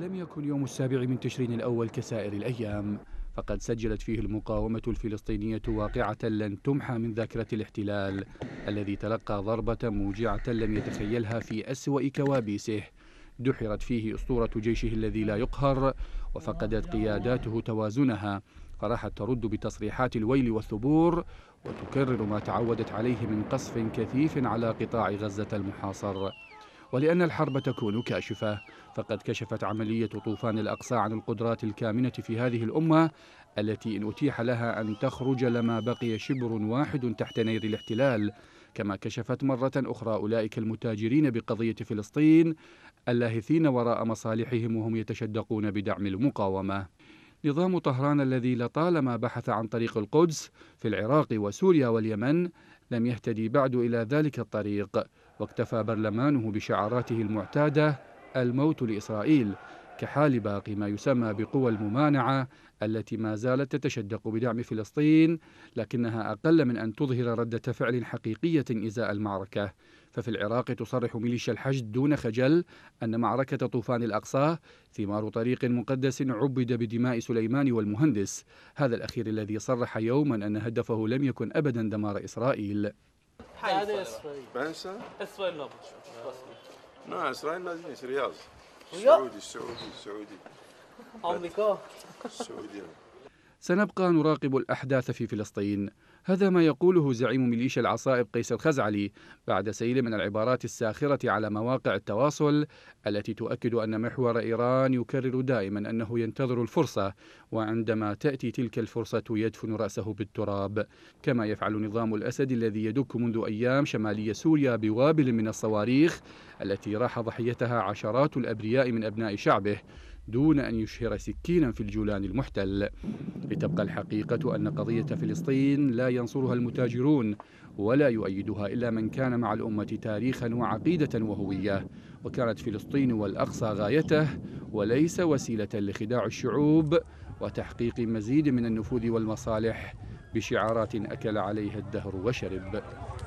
لم يكن يوم السابع من تشرين الأول كسائر الأيام فقد سجلت فيه المقاومة الفلسطينية واقعة لن تمحى من ذاكرة الاحتلال الذي تلقى ضربة موجعة لم يتخيلها في أسوأ كوابيسه دحرت فيه أسطورة جيشه الذي لا يقهر وفقدت قياداته توازنها فراحت ترد بتصريحات الويل والثبور وتكرر ما تعودت عليه من قصف كثيف على قطاع غزة المحاصر ولأن الحرب تكون كاشفة فقد كشفت عملية طوفان الأقصى عن القدرات الكامنة في هذه الأمة التي إن أتيح لها أن تخرج لما بقي شبر واحد تحت نير الاحتلال كما كشفت مرة أخرى أولئك المتاجرين بقضية فلسطين اللاهثين وراء مصالحهم وهم يتشدقون بدعم المقاومة نظام طهران الذي لطالما بحث عن طريق القدس في العراق وسوريا واليمن لم يهتدي بعد إلى ذلك الطريق واكتفى برلمانه بشعاراته المعتادة الموت لإسرائيل كحال باقي ما يسمى بقوى الممانعة التي ما زالت تتشدق بدعم فلسطين لكنها أقل من أن تظهر ردة فعل حقيقية إزاء المعركة ففي العراق تصرح ميليشيا الحشد دون خجل أن معركة طوفان الأقصى ثمار طريق مقدس عبد بدماء سليمان والمهندس هذا الأخير الذي صرح يوما أن هدفه لم يكن أبدا دمار إسرائيل هذا نعم، إسرائيل إسرائيل رياض Uyuyor. Saudi, Saudi, Saudi. Amerika. Saudi. سنبقى نراقب الأحداث في فلسطين هذا ما يقوله زعيم ميليشيا العصائب قيس الخزعلي بعد سيل من العبارات الساخرة على مواقع التواصل التي تؤكد أن محور إيران يكرر دائما أنه ينتظر الفرصة وعندما تأتي تلك الفرصة يدفن رأسه بالتراب كما يفعل نظام الأسد الذي يدك منذ أيام شمالي سوريا بوابل من الصواريخ التي راح ضحيتها عشرات الأبرياء من أبناء شعبه دون أن يشهر سكينا في الجولان المحتل لتبقى الحقيقة أن قضية فلسطين لا ينصرها المتاجرون ولا يؤيدها إلا من كان مع الأمة تاريخا وعقيدة وهوية وكانت فلسطين والأقصى غايته وليس وسيلة لخداع الشعوب وتحقيق مزيد من النفوذ والمصالح بشعارات أكل عليها الدهر وشرب